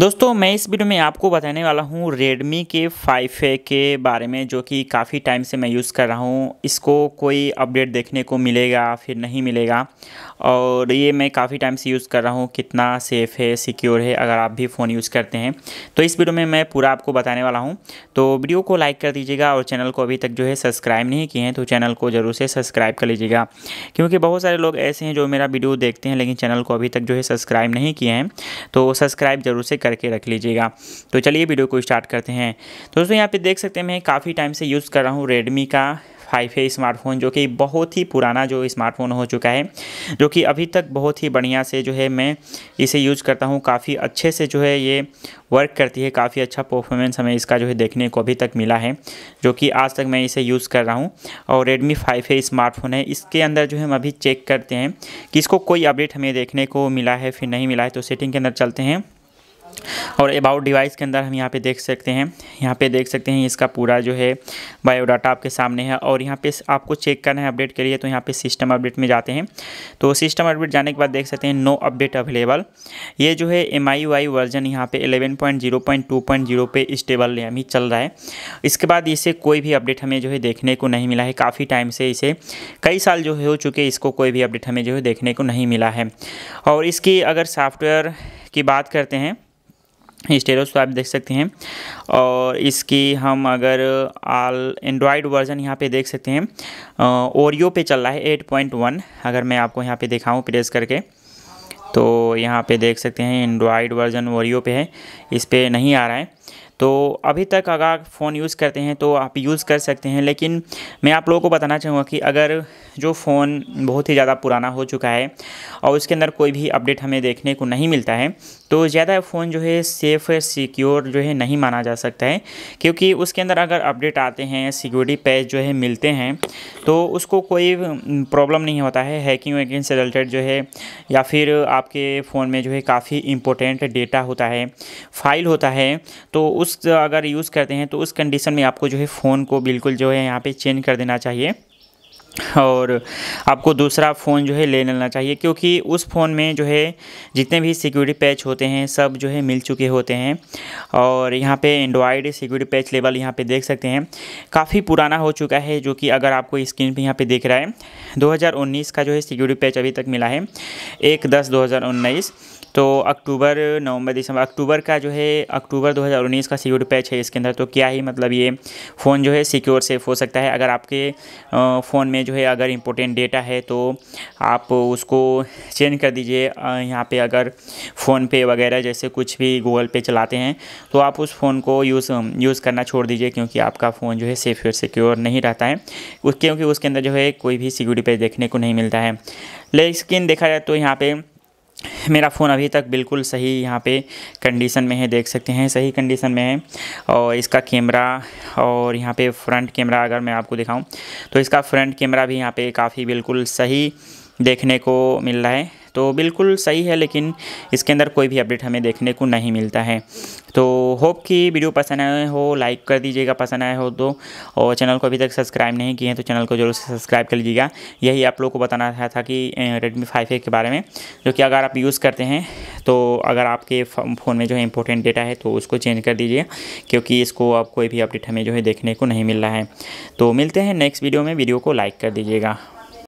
दोस्तों मैं इस वीडियो में आपको बताने वाला हूँ Redmi के 5A के बारे में जो कि काफ़ी टाइम से मैं यूज़ कर रहा हूँ इसको कोई अपडेट देखने को मिलेगा फिर नहीं मिलेगा और ये मैं काफ़ी टाइम से यूज़ कर रहा हूँ कितना सेफ़ है सिक्योर है अगर आप भी फ़ोन यूज़ करते हैं तो इस वीडियो में मैं पूरा आपको बताने वाला हूँ तो वीडियो को लाइक कर दीजिएगा और चैनल को अभी तक जो है सब्सक्राइब नहीं किए हैं तो चैनल को ज़रूर से सब्सक्राइब कर लीजिएगा क्योंकि बहुत सारे लोग ऐसे हैं जो मेरा वीडियो देखते हैं लेकिन चैनल को अभी तक जो है सब्सक्राइब नहीं किए हैं तो सब्सक्राइब ज़रूर से करके रख लीजिएगा तो चलिए वीडियो को स्टार्ट करते हैं दोस्तों यहाँ पर देख सकते हैं मैं काफ़ी टाइम से यूज़ कर रहा हूँ रेडमी का फाइव है स्मार्टफ़ोन जो कि बहुत ही पुराना जो स्मार्टफ़ोन हो चुका है जो कि अभी तक बहुत ही बढ़िया से जो है मैं इसे यूज़ करता हूँ काफ़ी अच्छे से जो है ये वर्क करती है काफ़ी अच्छा परफॉर्मेंस हमें इसका जो है देखने को अभी तक मिला है जो कि आज तक मैं इसे यूज़ कर रहा हूँ और रेडमी फाइव है स्मार्टफ़ोन है इसके अंदर जो है हम अभी चेक करते हैं कि इसको कोई अपडेट हमें देखने को मिला है फिर नहीं मिला है तो सेटिंग के अंदर चलते हैं और अबाउट डिवाइस के अंदर हम यहाँ पे देख सकते हैं यहाँ पे देख सकते हैं इसका पूरा जो है बायोडाटा आपके सामने है और यहाँ पे आपको चेक करना है अपडेट के लिए तो यहाँ पे सिस्टम अपडेट में जाते हैं तो सिस्टम अपडेट जाने के बाद देख सकते हैं नो अपडेट अवेलेबल ये जो है एम आई वाई वर्जन यहाँ पे eleven point zero point two point zero पे स्टेबल अभी चल रहा है इसके बाद इसे कोई भी अपडेट हमें जो है देखने को नहीं मिला है काफ़ी टाइम से इसे कई साल जो है हो चुके इसको कोई भी अपडेट हमें जो है देखने को नहीं मिला है और इसकी अगर सॉफ्टवेयर की बात करते हैं स्टेरो आप देख सकते हैं और इसकी हम अगर आल एंड्रॉयड वर्ज़न यहाँ पे देख सकते हैं ओरियो पे चल रहा है 8.1 अगर मैं आपको यहाँ पे दिखाऊं प्रेस करके तो यहाँ पे देख सकते हैं एंड्रॉयड वर्ज़न ओरियो पे है इस पर नहीं आ रहा है तो अभी तक अगर फ़ोन यूज़ करते हैं तो आप यूज़ कर सकते हैं लेकिन मैं आप लोगों को बताना चाहूँगा कि अगर जो फ़ोन बहुत ही ज़्यादा पुराना हो चुका है और उसके अंदर कोई भी अपडेट हमें देखने को नहीं मिलता है तो ज़्यादा फ़ोन जो है सेफ़ सिक्योर जो है नहीं माना जा सकता है क्योंकि उसके अंदर अगर अपडेट आते हैं सिक्योरिटी पैच जो है मिलते हैं तो उसको कोई प्रॉब्लम नहीं होता है हैकिंग वैकिंग से रिलेटेड जो है या फिर आपके फ़ोन में जो है काफ़ी इंपॉर्टेंट डेटा होता है फाइल होता है तो उस अगर यूज़ करते हैं तो उस कंडीशन में आपको जो है फ़ोन को बिल्कुल जो है यहाँ पे चेंज कर देना चाहिए और आपको दूसरा फ़ोन जो है ले लेना चाहिए क्योंकि उस फ़ोन में जो है जितने भी सिक्योरिटी पैच होते हैं सब जो है मिल चुके होते हैं और यहाँ पे एंड्रॉयड सिक्योरिटी पैच लेवल यहाँ पे देख सकते हैं काफ़ी पुराना हो चुका है जो कि अगर आपको स्क्रीन पे यहाँ पे देख रहा है 2019 का जो है सिक्योरिटी पैच अभी तक मिला है एक दस दो तो अक्टूबर नवंबर दिसंबर अक्टूबर का जो है अक्टूबर 2019 का सिक्योर पैच है इसके अंदर तो क्या ही मतलब ये फ़ोन जो है सिक्योर सेफ हो सकता है अगर आपके फ़ोन में जो है अगर इम्पोर्टेंट डेटा है तो आप उसको चेंज कर दीजिए यहाँ पे अगर फ़ोन पे वगैरह जैसे कुछ भी गूगल पे चलाते हैं तो आप उस फ़ोन को यूज़ यूज़ करना छोड़ दीजिए क्योंकि आपका फ़ोन जो है सेफ और सिक्योर नहीं रहता है क्योंकि उसके अंदर जो है कोई भी सिक्योरिटी पैच देखने को नहीं मिलता है लेकिन देखा जाए तो यहाँ पर मेरा फ़ोन अभी तक बिल्कुल सही यहाँ पे कंडीशन में है देख सकते हैं सही कंडीशन में है और इसका कैमरा और यहाँ पे फ्रंट कैमरा अगर मैं आपको दिखाऊं तो इसका फ्रंट कैमरा भी यहाँ पे काफ़ी बिल्कुल सही देखने को मिल रहा है तो बिल्कुल सही है लेकिन इसके अंदर कोई भी अपडेट हमें देखने को नहीं मिलता है तो होप कि वीडियो पसंद आए हो लाइक कर दीजिएगा पसंद आए हो तो और चैनल को अभी तक सब्सक्राइब नहीं किए हैं तो चैनल को जरूर सब्सक्राइब कर लीजिएगा यही आप लोग को बताना था, था कि रेडमी फाइव ए के बारे में जो कि अगर आप यूज़ करते हैं तो अगर आपके फ़ोन में जो है इंपॉर्टेंट डेटा है तो उसको चेंज कर दीजिए क्योंकि इसको अब कोई भी अपडेट हमें जो है देखने को नहीं मिल रहा है तो मिलते हैं नेक्स्ट वीडियो में वीडियो को लाइक कर दीजिएगा